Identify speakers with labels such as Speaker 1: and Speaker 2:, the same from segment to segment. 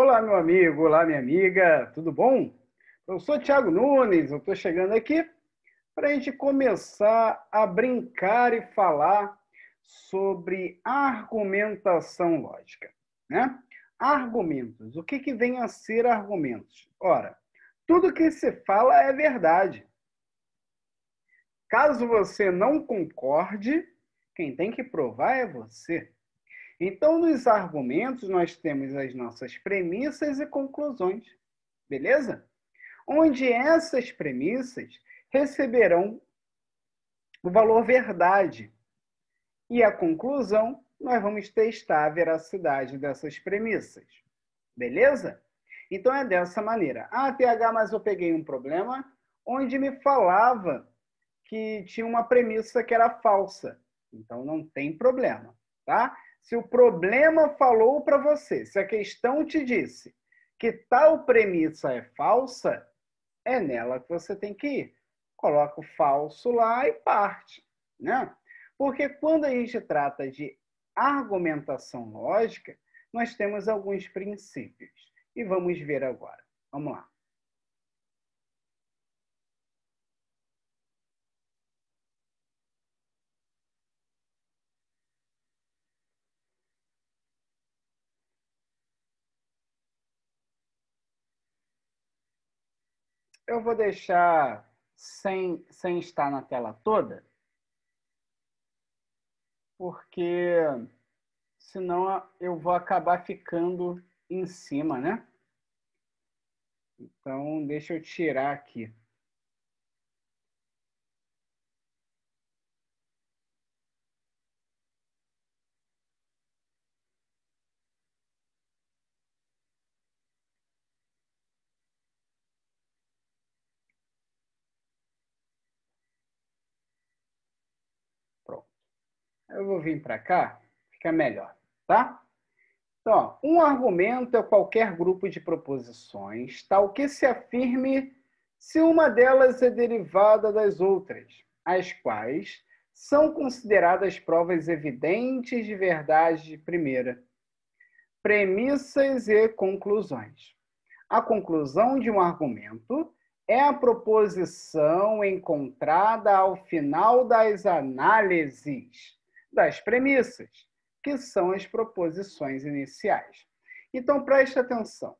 Speaker 1: Olá, meu amigo, olá, minha amiga, tudo bom? Eu sou Tiago Nunes, eu estou chegando aqui para a gente começar a brincar e falar sobre argumentação lógica. Né? Argumentos. O que, que vem a ser argumentos? Ora, tudo que se fala é verdade. Caso você não concorde, quem tem que provar é você. Então, nos argumentos, nós temos as nossas premissas e conclusões, beleza? Onde essas premissas receberão o valor verdade. E a conclusão, nós vamos testar a veracidade dessas premissas, beleza? Então, é dessa maneira. Ah, TH, mas eu peguei um problema onde me falava que tinha uma premissa que era falsa. Então, não tem problema, tá? Se o problema falou para você, se a questão te disse que tal premissa é falsa, é nela que você tem que ir. Coloca o falso lá e parte, né? Porque quando a gente trata de argumentação lógica, nós temos alguns princípios. E vamos ver agora. Vamos lá. Eu vou deixar sem, sem estar na tela toda, porque senão eu vou acabar ficando em cima, né? Então, deixa eu tirar aqui. eu vou vir para cá, fica melhor, tá? Então, ó, um argumento é qualquer grupo de proposições tal tá? que se afirme se uma delas é derivada das outras, as quais são consideradas provas evidentes de verdade primeira, premissas e conclusões. A conclusão de um argumento é a proposição encontrada ao final das análises das premissas, que são as proposições iniciais. Então, preste atenção.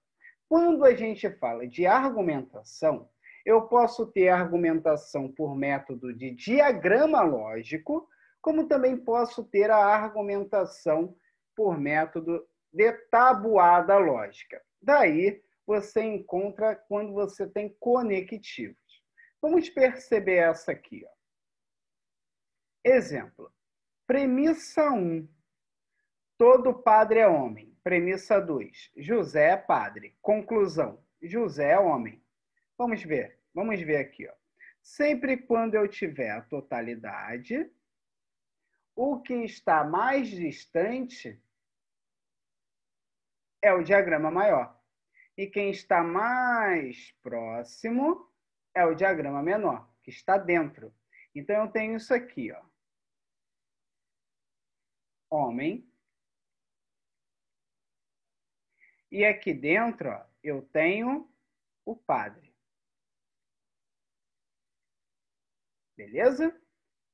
Speaker 1: Quando a gente fala de argumentação, eu posso ter argumentação por método de diagrama lógico, como também posso ter a argumentação por método de tabuada lógica. Daí, você encontra quando você tem conectivos. Vamos perceber essa aqui. Ó. Exemplo. Premissa 1. Todo padre é homem. Premissa 2. José é padre. Conclusão. José é homem. Vamos ver. Vamos ver aqui. Ó. Sempre quando eu tiver a totalidade, o que está mais distante é o diagrama maior. E quem está mais próximo é o diagrama menor, que está dentro. Então, eu tenho isso aqui, ó homem. E aqui dentro, ó, eu tenho o padre. Beleza?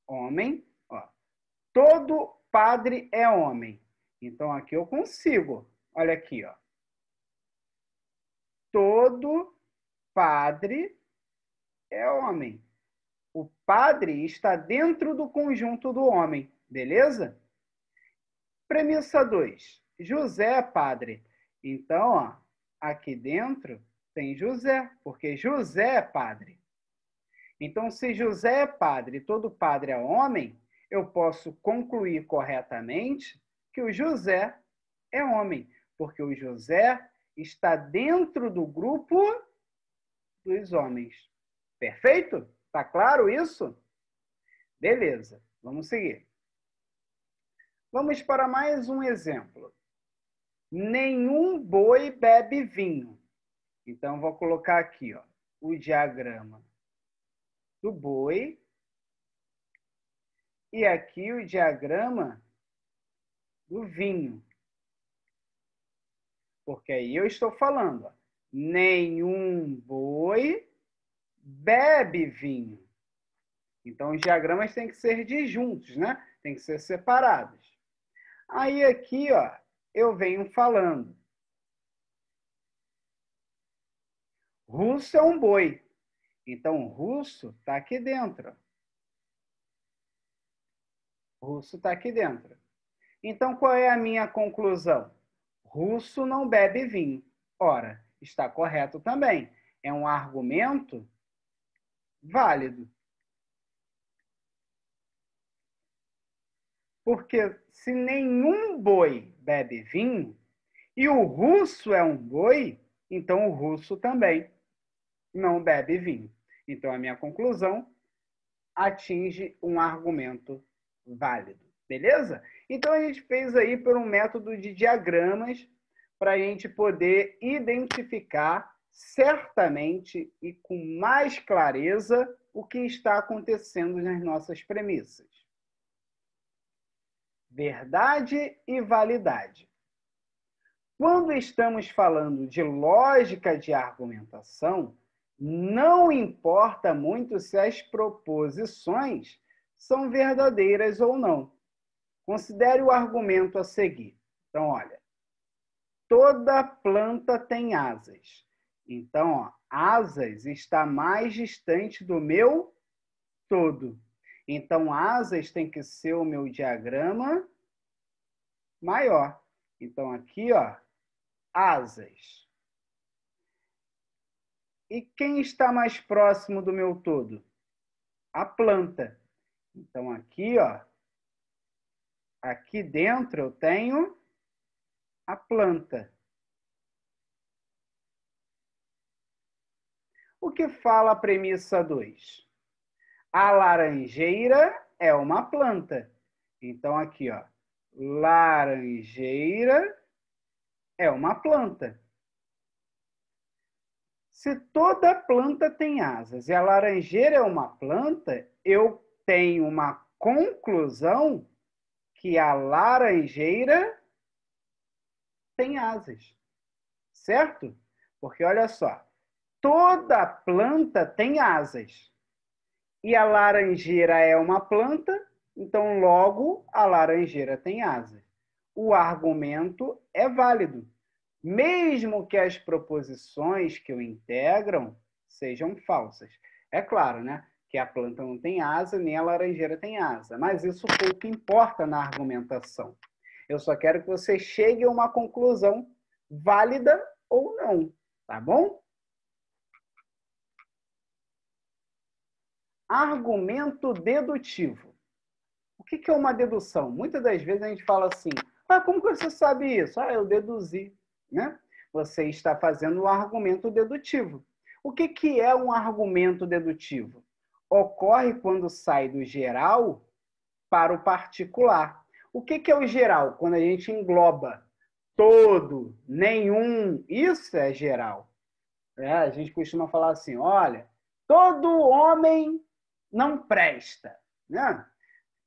Speaker 1: Homem, ó. Todo padre é homem. Então aqui eu consigo. Olha aqui, ó. Todo padre é homem. O padre está dentro do conjunto do homem, beleza? Premissa 2. José é padre. Então, ó, aqui dentro tem José, porque José é padre. Então, se José é padre e todo padre é homem, eu posso concluir corretamente que o José é homem, porque o José está dentro do grupo dos homens. Perfeito? Tá claro isso? Beleza, vamos seguir. Vamos para mais um exemplo. Nenhum boi bebe vinho. Então, vou colocar aqui ó, o diagrama do boi. E aqui o diagrama do vinho. Porque aí eu estou falando, ó, nenhum boi bebe vinho. Então, os diagramas têm que ser disjuntos, né? Tem que ser separados. Aí aqui, ó, eu venho falando. Russo é um boi. Então, russo está aqui dentro. Russo está aqui dentro. Então, qual é a minha conclusão? Russo não bebe vinho. Ora, está correto também. É um argumento válido. Porque se nenhum boi bebe vinho, e o russo é um boi, então o russo também não bebe vinho. Então a minha conclusão atinge um argumento válido, beleza? Então a gente fez aí por um método de diagramas para a gente poder identificar certamente e com mais clareza o que está acontecendo nas nossas premissas verdade e validade. Quando estamos falando de lógica de argumentação, não importa muito se as proposições são verdadeiras ou não. Considere o argumento a seguir. Então, olha, toda planta tem asas. Então, ó, asas está mais distante do meu todo. Então, asas tem que ser o meu diagrama maior. Então, aqui, ó, asas. E quem está mais próximo do meu todo? A planta. Então, aqui, ó, aqui dentro eu tenho a planta. O que fala a premissa 2? A laranjeira é uma planta. Então, aqui, ó. Laranjeira é uma planta. Se toda planta tem asas e a laranjeira é uma planta, eu tenho uma conclusão que a laranjeira tem asas. Certo? Porque olha só, toda planta tem asas. E a laranjeira é uma planta, então logo a laranjeira tem asa. O argumento é válido, mesmo que as proposições que o integram sejam falsas. É claro, né? Que a planta não tem asa, nem a laranjeira tem asa, mas isso pouco importa na argumentação. Eu só quero que você chegue a uma conclusão válida ou não, tá bom? argumento dedutivo. O que é uma dedução? Muitas das vezes a gente fala assim, ah, como que você sabe isso? Ah, eu deduzi, né? Você está fazendo um argumento dedutivo. O que, é um argumento dedutivo? Ocorre quando sai do geral para o particular. O que, que é o geral? Quando a gente engloba todo, nenhum, isso é geral. É, a gente costuma falar assim: olha, todo homem não presta, né?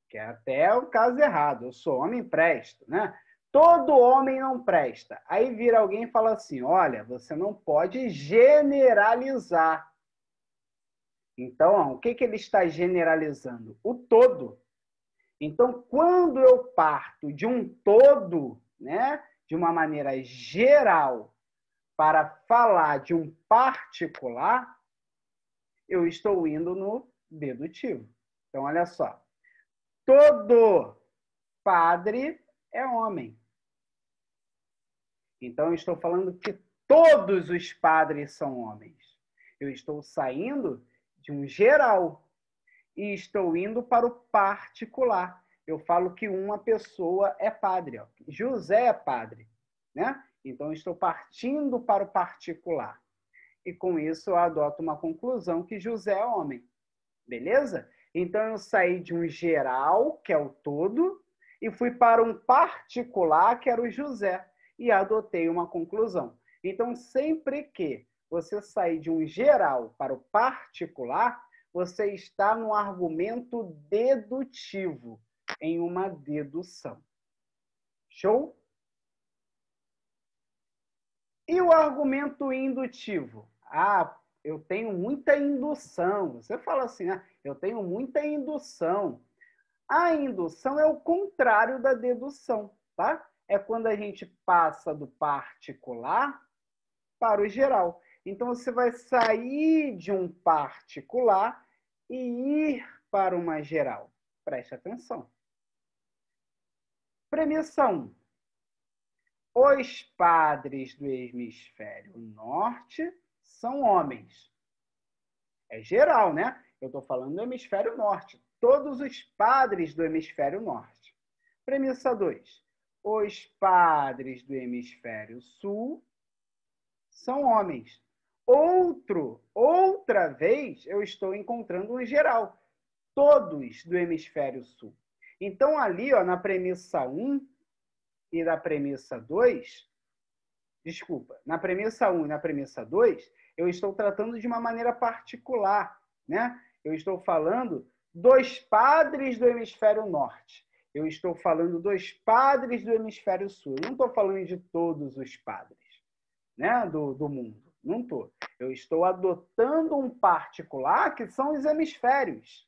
Speaker 1: Que é até o caso errado. Eu sou homem, presto, né? Todo homem não presta. Aí vira alguém e fala assim: olha, você não pode generalizar. Então, o que, que ele está generalizando? O todo. Então, quando eu parto de um todo, né, de uma maneira geral, para falar de um particular, eu estou indo no dedutivo. Então, olha só. Todo padre é homem. Então, eu estou falando que todos os padres são homens. Eu estou saindo de um geral e estou indo para o particular. Eu falo que uma pessoa é padre. Ó. José é padre. Né? Então, estou partindo para o particular. E com isso, eu adoto uma conclusão que José é homem. Beleza? Então eu saí de um geral, que é o todo, e fui para um particular, que era o José, e adotei uma conclusão. Então, sempre que você sair de um geral para o particular, você está no argumento dedutivo, em uma dedução. Show? E o argumento indutivo? Ah, eu tenho muita indução. Você fala assim, ah, eu tenho muita indução. A indução é o contrário da dedução, tá? É quando a gente passa do particular para o geral. Então você vai sair de um particular e ir para uma geral. Preste atenção. Premissa 1. Os padres do hemisfério norte são homens. É geral, né? Eu estou falando do hemisfério norte. Todos os padres do hemisfério norte. Premissa 2. Os padres do hemisfério sul são homens. Outro, outra vez, eu estou encontrando um geral. Todos do hemisfério sul. Então, ali, ó, na premissa 1 um e na premissa 2, desculpa, na premissa 1 e na premissa 2, eu estou tratando de uma maneira particular, né? Eu estou falando dos padres do hemisfério norte. Eu estou falando dos padres do hemisfério sul. Eu não estou falando de todos os padres né, do, do mundo. Não estou. Eu estou adotando um particular que são os hemisférios.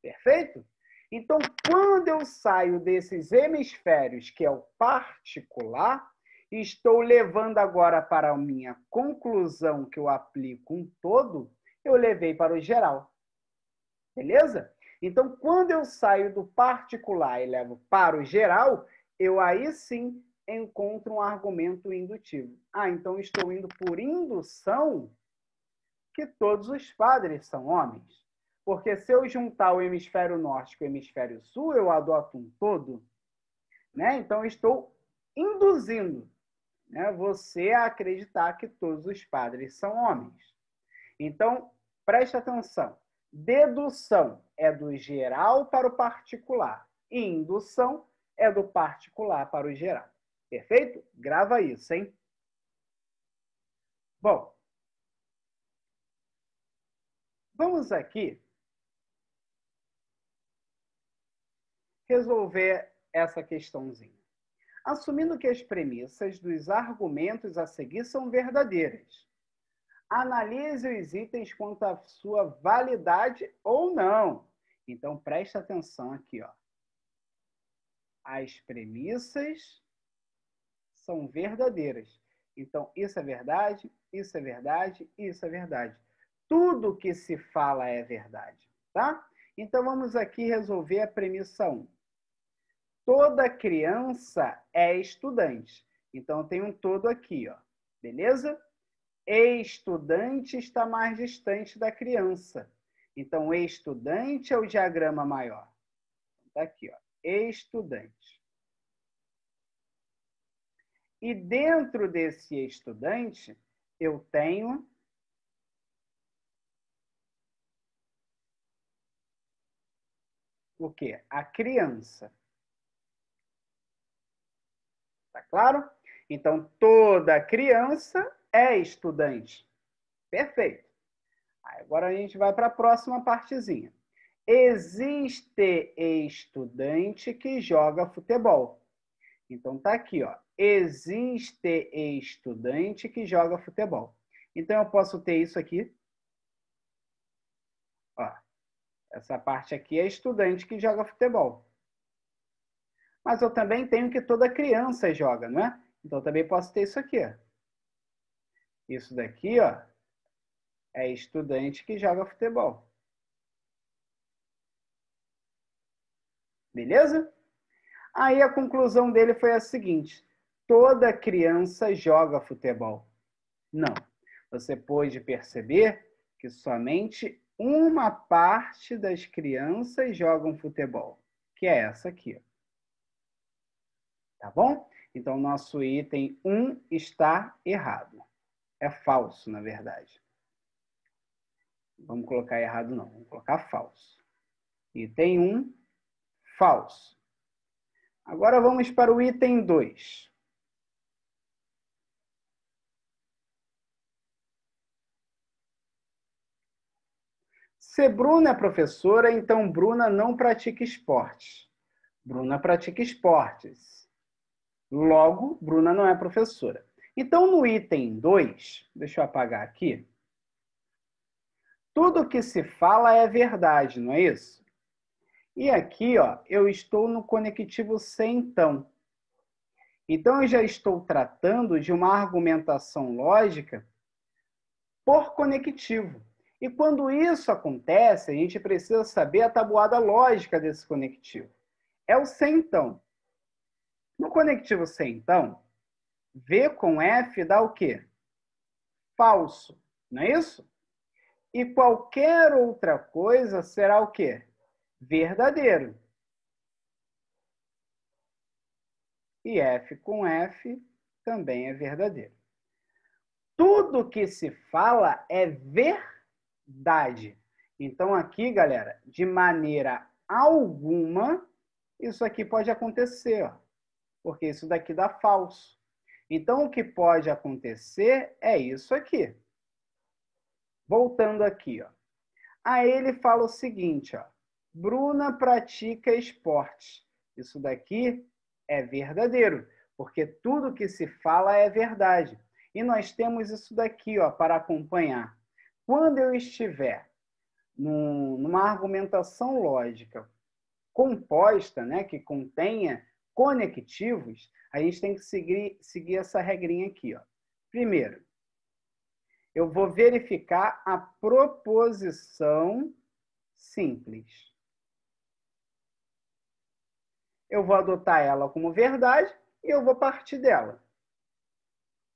Speaker 1: Perfeito? Então, quando eu saio desses hemisférios, que é o particular, estou levando agora para a minha conclusão que eu aplico um todo, eu levei para o geral. Beleza? Então, quando eu saio do particular e levo para o geral, eu aí sim encontro um argumento indutivo. Ah, então estou indo por indução que todos os padres são homens. Porque se eu juntar o hemisfério norte com o hemisfério sul, eu adoto um todo. Né? Então, estou induzindo né, você acreditar que todos os padres são homens. Então, preste atenção. Dedução é do geral para o particular. Indução é do particular para o geral. Perfeito? Grava isso, hein? Bom, vamos aqui resolver essa questãozinha assumindo que as premissas dos argumentos a seguir são verdadeiras. Analise os itens quanto à sua validade ou não. Então, preste atenção aqui. Ó. As premissas são verdadeiras. Então, isso é verdade, isso é verdade, isso é verdade. Tudo que se fala é verdade, tá? Então, vamos aqui resolver a premissa 1 toda criança é estudante. Então, tem um todo aqui, ó. Beleza? Estudante está mais distante da criança. Então, estudante é o diagrama maior. Está aqui, ó. Estudante. E dentro desse estudante, eu tenho o quê? A criança. Tá claro? Então, toda criança é estudante. Perfeito. Agora a gente vai para a próxima partezinha. Existe estudante que joga futebol. Então tá aqui, ó. Existe estudante que joga futebol. Então eu posso ter isso aqui. Ó. Essa parte aqui é estudante que joga futebol mas eu também tenho que toda criança joga, não é? Então, também posso ter isso aqui. Isso daqui, ó, é estudante que joga futebol. Beleza? Aí a conclusão dele foi a seguinte: toda criança joga futebol. Não. Você pôde perceber que somente uma parte das crianças jogam futebol, que é essa aqui tá bom? Então, nosso item 1 está errado. É falso, na verdade. Vamos colocar errado não, vamos colocar falso. Item 1, falso. Agora vamos para o item 2. Se Bruna é professora, então Bruna não pratica esportes. Bruna pratica esportes. Logo, Bruna não é professora. Então, no item 2, deixa eu apagar aqui. Tudo que se fala é verdade, não é isso? E aqui, ó, eu estou no conectivo sem então. Então, eu já estou tratando de uma argumentação lógica por conectivo. E quando isso acontece, a gente precisa saber a tabuada lógica desse conectivo. É o sem então. No conectivo C, então, V com F dá o quê? Falso, não é isso? E qualquer outra coisa será o quê? Verdadeiro. E F com F também é verdadeiro. Tudo que se fala é verdade. Então, aqui, galera, de maneira alguma, isso aqui pode acontecer. Ó porque isso daqui dá falso. Então, o que pode acontecer é isso aqui. Voltando aqui, ó. Aí ele fala o seguinte, ó. Bruna pratica esporte. Isso daqui é verdadeiro, porque tudo que se fala é verdade. E nós temos isso daqui, ó, para acompanhar. Quando eu estiver num, numa argumentação lógica composta, né, que contenha conectivos, a gente tem que seguir, seguir essa regrinha aqui. Ó. Primeiro, eu vou verificar a proposição simples. Eu vou adotar ela como verdade e eu vou partir dela.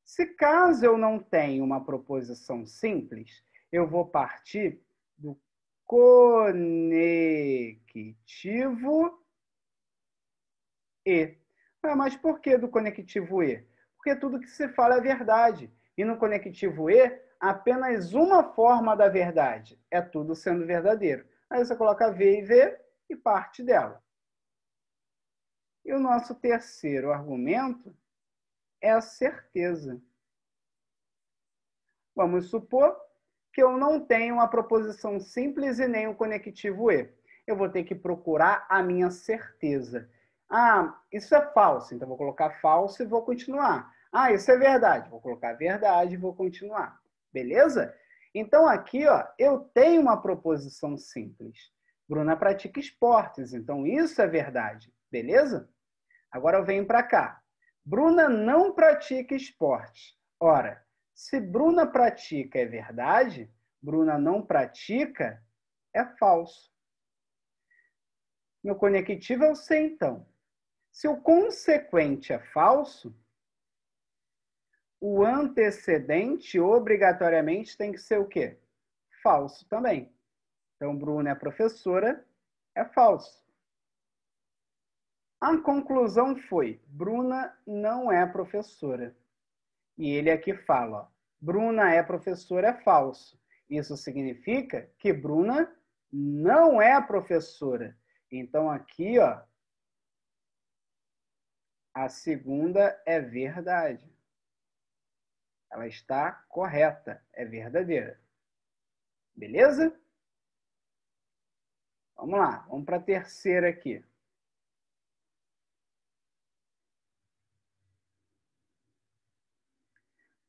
Speaker 1: Se caso eu não tenho uma proposição simples, eu vou partir do conectivo e. Ah, mas por que do conectivo E? Porque tudo que se fala é verdade. E no conectivo E, apenas uma forma da verdade. É tudo sendo verdadeiro. Aí você coloca V e V e parte dela. E o nosso terceiro argumento é a certeza. Vamos supor que eu não tenho a proposição simples e nem o conectivo E. Eu vou ter que procurar a minha certeza. Ah, isso é falso, então vou colocar falso e vou continuar. Ah, isso é verdade, vou colocar verdade e vou continuar. Beleza? Então aqui, ó, eu tenho uma proposição simples. Bruna pratica esportes, então isso é verdade. Beleza? Agora eu venho para cá. Bruna não pratica esportes. Ora, se Bruna pratica é verdade, Bruna não pratica é falso. Meu conectivo é o C, então. Se o consequente é falso, o antecedente obrigatoriamente tem que ser o quê? Falso também. Então, Bruna é professora, é falso. A conclusão foi: Bruna não é professora. E ele aqui é fala: ó, Bruna é professora, é falso. Isso significa que Bruna não é professora. Então, aqui, ó, a segunda é verdade. Ela está correta, é verdadeira. Beleza? Vamos lá, vamos para a terceira aqui.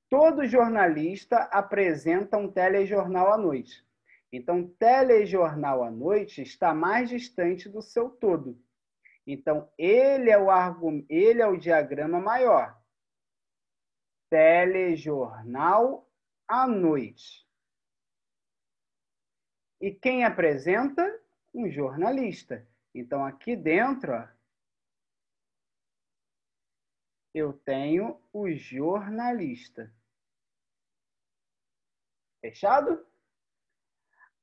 Speaker 1: Todo jornalista apresenta um telejornal à noite. Então, telejornal à noite está mais distante do seu todo. Então, ele é o, ele é o diagrama maior. Telejornal à noite. E quem apresenta? Um jornalista. Então, aqui dentro, ó, eu tenho o jornalista. Fechado?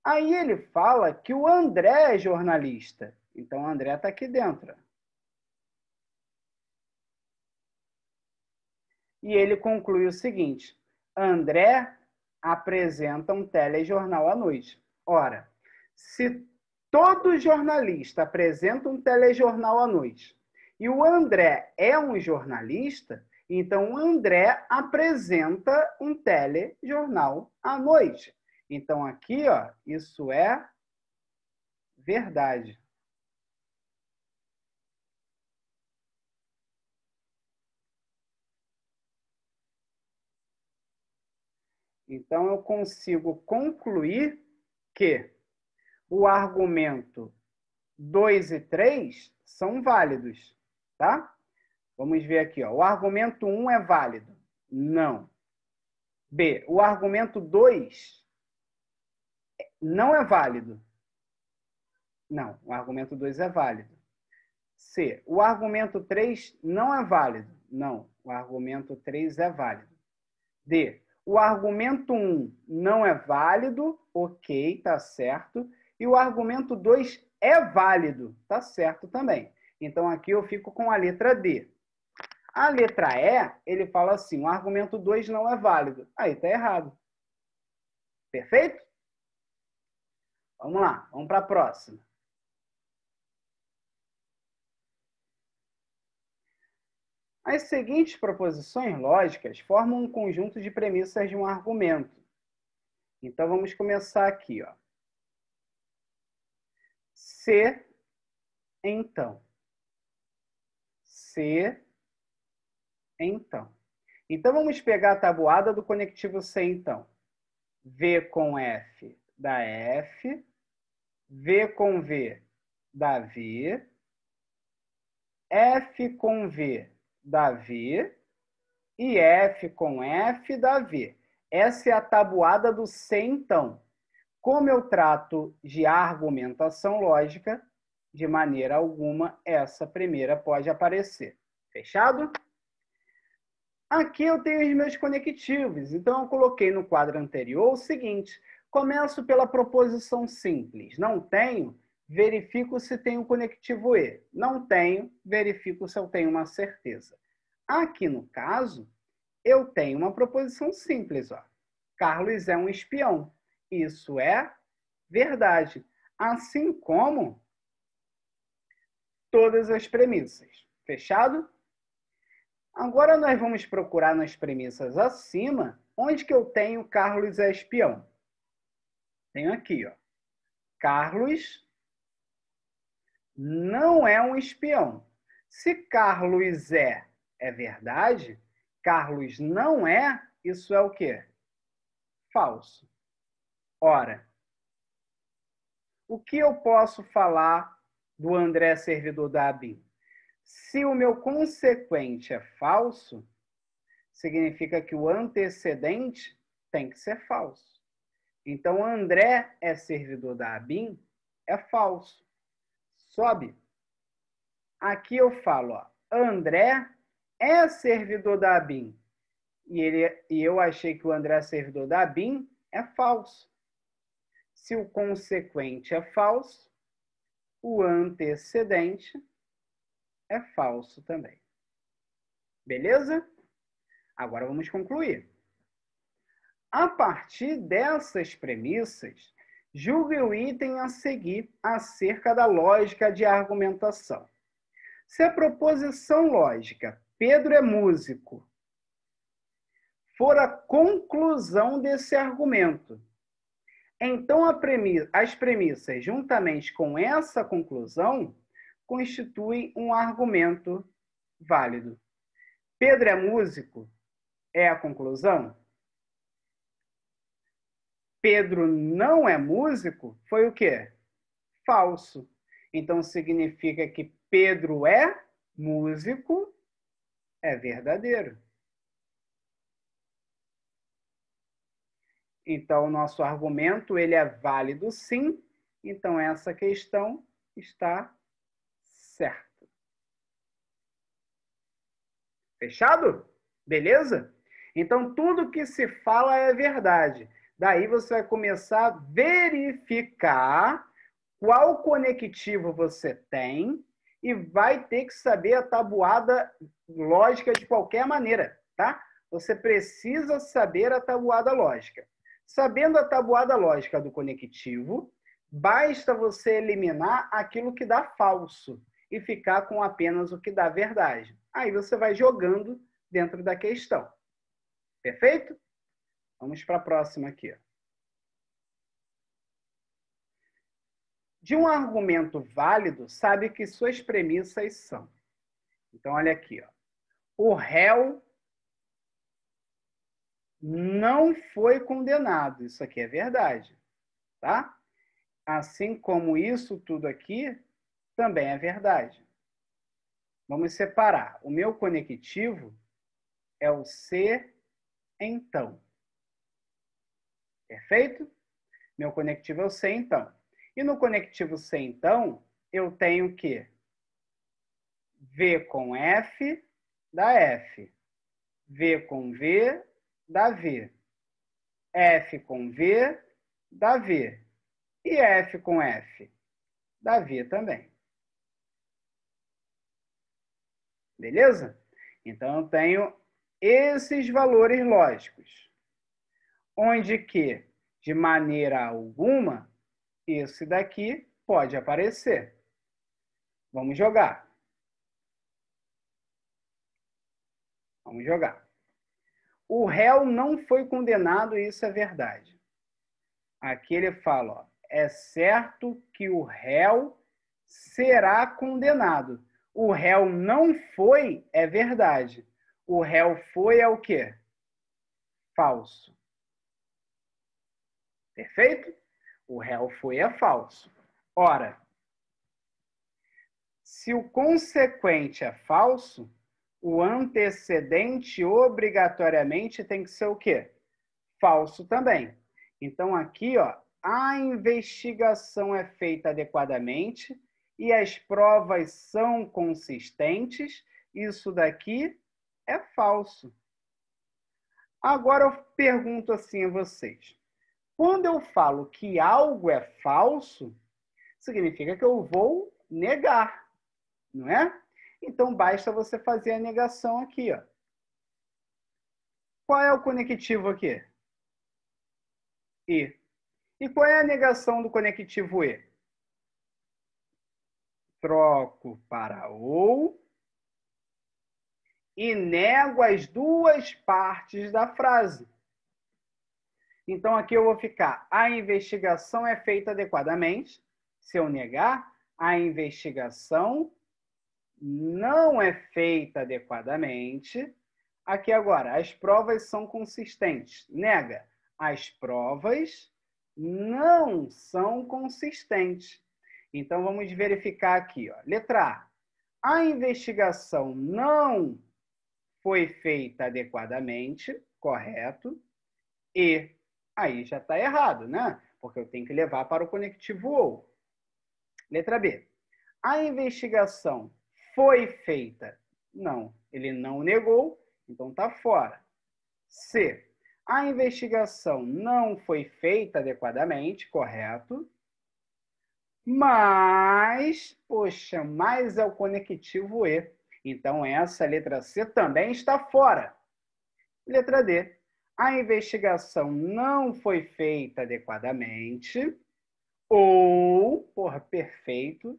Speaker 1: Aí ele fala que o André é jornalista. Então, o André está aqui dentro. E ele conclui o seguinte: André apresenta um telejornal à noite. Ora, se todo jornalista apresenta um telejornal à noite e o André é um jornalista, então o André apresenta um telejornal à noite. Então aqui, ó, isso é verdade. Então, eu consigo concluir que o argumento 2 e 3 são válidos, tá? Vamos ver aqui, ó. o argumento 1 um é válido. Não. B, o argumento 2 não é válido. Não, o argumento 2 é válido. C, o argumento 3 não é válido. Não, o argumento 3 é válido. D, o argumento 1 não é válido, ok, tá certo. E o argumento 2 é válido, tá certo também. Então aqui eu fico com a letra D. A letra E, ele fala assim: o argumento 2 não é válido. Aí tá errado. Perfeito? Vamos lá, vamos para a próxima. As seguintes proposições lógicas formam um conjunto de premissas de um argumento. Então vamos começar aqui, ó. Se então. Se então. Então vamos pegar a tabuada do conectivo C então. V com F da F, V com V da V, F com V Davi e F com F, Davi. Essa é a tabuada do sentão. Como eu trato de argumentação lógica, de maneira alguma essa primeira pode aparecer. Fechado? Aqui eu tenho os meus conectivos, então eu coloquei no quadro anterior o seguinte: começo pela proposição simples. Não tenho, verifico se tem conectivo E. Não tenho, verifico se eu tenho uma certeza. Aqui no caso, eu tenho uma proposição simples. Ó. Carlos é um espião. Isso é verdade. Assim como todas as premissas. Fechado? Agora nós vamos procurar nas premissas acima onde que eu tenho Carlos é espião. Tenho aqui, ó. Carlos não é um espião. Se Carlos é, é verdade, Carlos não é, isso é o quê? Falso. Ora, o que eu posso falar do André servidor da ABIN? Se o meu consequente é falso, significa que o antecedente tem que ser falso. Então, André é servidor da ABIN, é falso sobe. Aqui eu falo, ó, André é servidor da ABIN. E, ele, e eu achei que o André é servidor da ABIN, é falso. Se o consequente é falso, o antecedente é falso também. Beleza? Agora vamos concluir. A partir dessas premissas, julgue o item a seguir acerca da lógica de argumentação. Se a proposição lógica Pedro é músico for a conclusão desse argumento, então premissa, as premissas, juntamente com essa conclusão, constituem um argumento válido. Pedro é músico? É a conclusão? Pedro não é músico foi o quê? Falso. Então significa que Pedro é músico, é verdadeiro. Então, o nosso argumento ele é válido sim, então essa questão está certa. Fechado? Beleza? Então, tudo que se fala é verdade. Daí você vai começar a verificar qual conectivo você tem e vai ter que saber a tabuada lógica de qualquer maneira, tá? Você precisa saber a tabuada lógica. Sabendo a tabuada lógica do conectivo, basta você eliminar aquilo que dá falso e ficar com apenas o que dá verdade. Aí você vai jogando dentro da questão. Perfeito? Vamos para a próxima aqui. De um argumento válido, sabe que suas premissas são. Então, olha aqui. Ó. O réu não foi condenado. Isso aqui é verdade. Tá? Assim como isso tudo aqui também é verdade. Vamos separar. O meu conectivo é o ser, então. Perfeito? Meu conectivo é C, então. E no conectivo C, então, eu tenho que V com F dá F. V com V dá V. F com V dá V. E F com F dá V também. Beleza? Então, eu tenho esses valores lógicos onde que, de maneira alguma, esse daqui pode aparecer. Vamos jogar. Vamos jogar. O réu não foi condenado, isso é verdade. Aqui ele fala, ó, é certo que o réu será condenado. O réu não foi, é verdade. O réu foi é o quê? Falso. Perfeito? O réu foi a é falso. Ora, se o consequente é falso, o antecedente obrigatoriamente tem que ser o quê? Falso também. Então aqui, ó, a investigação é feita adequadamente e as provas são consistentes. Isso daqui é falso. Agora eu pergunto assim a vocês: quando eu falo que algo é falso, significa que eu vou negar, não é? Então basta você fazer a negação aqui, ó. Qual é o conectivo aqui? E. E qual é a negação do conectivo E? Troco para ou e nego as duas partes da frase. Então, aqui eu vou ficar. A investigação é feita adequadamente. Se eu negar, a investigação não é feita adequadamente. Aqui agora, as provas são consistentes. Nega, as provas não são consistentes. Então, vamos verificar aqui. Ó. Letra A. A investigação não foi feita adequadamente, correto. E Aí já está errado, né? Porque eu tenho que levar para o conectivo ou. Letra B. A investigação foi feita? Não, ele não negou, então está fora. C. A investigação não foi feita adequadamente, correto? Mas, poxa, mais é o conectivo E. Então, essa letra C também está fora. Letra D a investigação não foi feita adequadamente ou, porra, perfeito,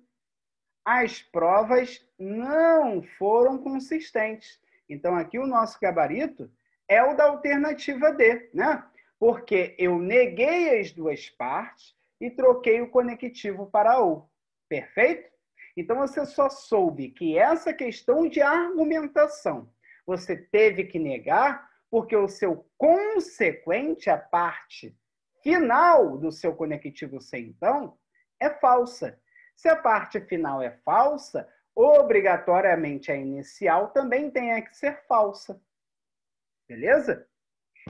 Speaker 1: as provas não foram consistentes. Então, aqui o nosso gabarito é o da alternativa D, né? Porque eu neguei as duas partes e troquei o conectivo para ou. Perfeito? Então, você só soube que essa questão de argumentação você teve que negar porque o seu consequente, a parte final do seu conectivo C, então, é falsa. Se a parte final é falsa, obrigatoriamente a inicial também tem que ser falsa. Beleza?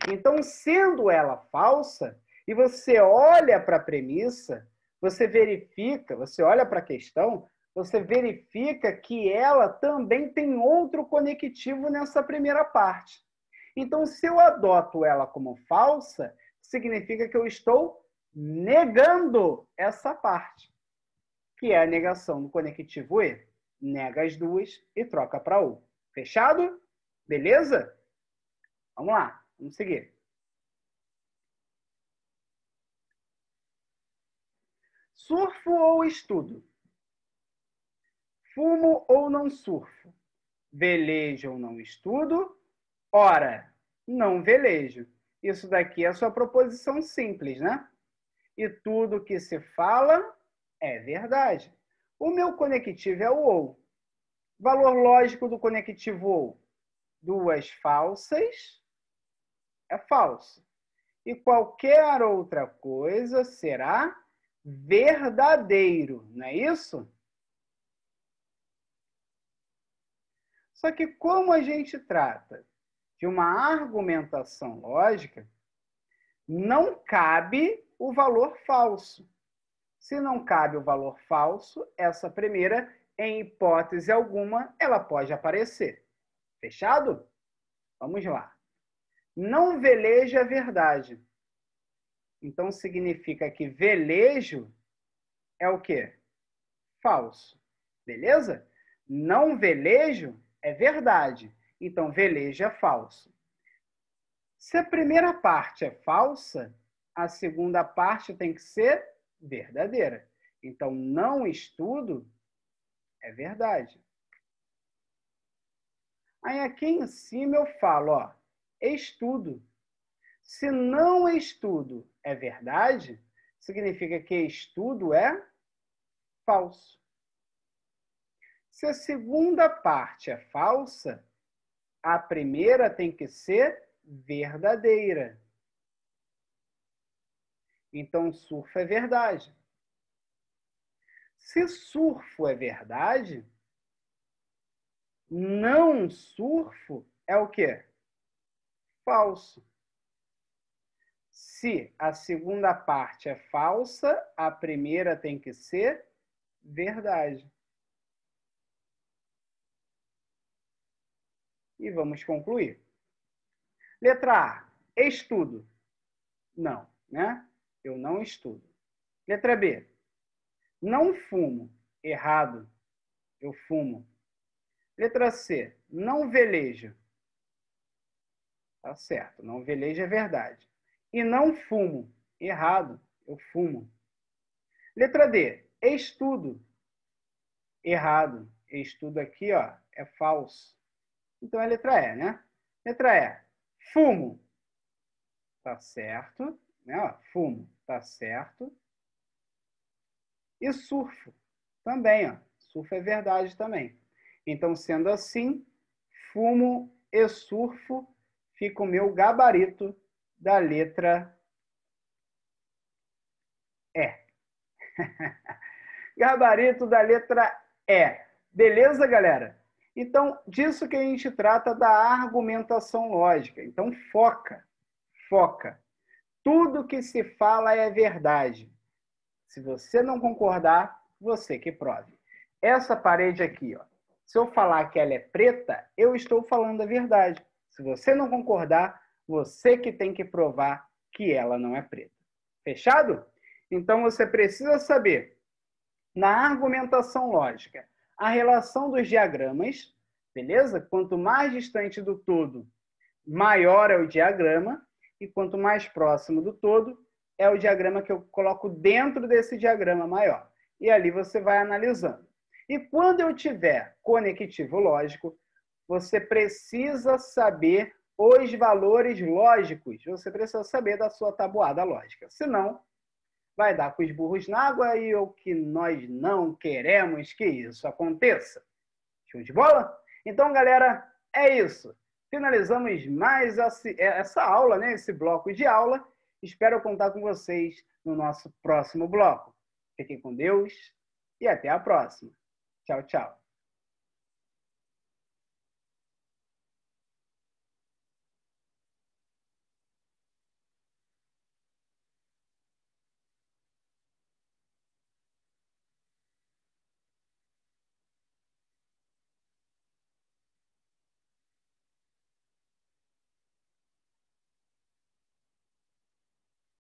Speaker 1: Então, sendo ela falsa, e você olha para a premissa, você verifica, você olha para a questão, você verifica que ela também tem outro conectivo nessa primeira parte. Então, se eu adoto ela como falsa, significa que eu estou negando essa parte, que é a negação do conectivo E. Nega as duas e troca para U. Fechado? Beleza? Vamos lá, vamos seguir. Surfo ou estudo? Fumo ou não surfo? Velejo ou não estudo? Ora, não velejo. Isso daqui é sua proposição simples, né? E tudo que se fala é verdade. O meu conectivo é o ou. Valor lógico do conectivo ou. Duas falsas é falso. E qualquer outra coisa será verdadeiro, não é isso? Só que como a gente trata de uma argumentação lógica, não cabe o valor falso. Se não cabe o valor falso, essa primeira, em hipótese alguma, ela pode aparecer. Fechado? Vamos lá. Não veleje a verdade. Então significa que velejo é o quê? Falso. Beleza? Não velejo é verdade então veleja é falso. Se a primeira parte é falsa, a segunda parte tem que ser verdadeira. Então, não estudo é verdade. Aí aqui em cima eu falo, ó, estudo. Se não estudo é verdade, significa que estudo é falso. Se a segunda parte é falsa, a primeira tem que ser verdadeira. Então, surfo é verdade. Se surfo é verdade, não surfo é o quê? Falso. Se a segunda parte é falsa, a primeira tem que ser verdade. e vamos concluir. Letra A, estudo. Não, né? Eu não estudo. Letra B, não fumo. Errado, eu fumo. Letra C, não velejo. Tá certo, não velejo é verdade. E não fumo. Errado, eu fumo. Letra D, estudo. Errado, estudo aqui ó, é falso. Então é a letra E, né? Letra E. Fumo. Tá certo. Né? Ó, fumo. Tá certo. E surfo. Também, ó. Surfo é verdade também. Então, sendo assim, fumo e surfo fica o meu gabarito da letra E. gabarito da letra E. Beleza, galera? Então, disso que a gente trata da argumentação lógica. Então, foca, foca. Tudo que se fala é verdade. Se você não concordar, você que prove. Essa parede aqui, ó. Se eu falar que ela é preta, eu estou falando a verdade. Se você não concordar, você que tem que provar que ela não é preta. Fechado? Então você precisa saber na argumentação lógica a relação dos diagramas, beleza? Quanto mais distante do todo, maior é o diagrama, e quanto mais próximo do todo, é o diagrama que eu coloco dentro desse diagrama maior. E ali você vai analisando. E quando eu tiver conectivo lógico, você precisa saber os valores lógicos. Você precisa saber da sua tabuada lógica. Senão, vai dar com os burros na água e o que nós não queremos que isso aconteça. Show de bola? Então, galera, é isso. Finalizamos mais é, essa aula, né? esse bloco de aula. Espero contar com vocês no nosso próximo bloco. Fiquem com Deus e até a próxima. Tchau, tchau.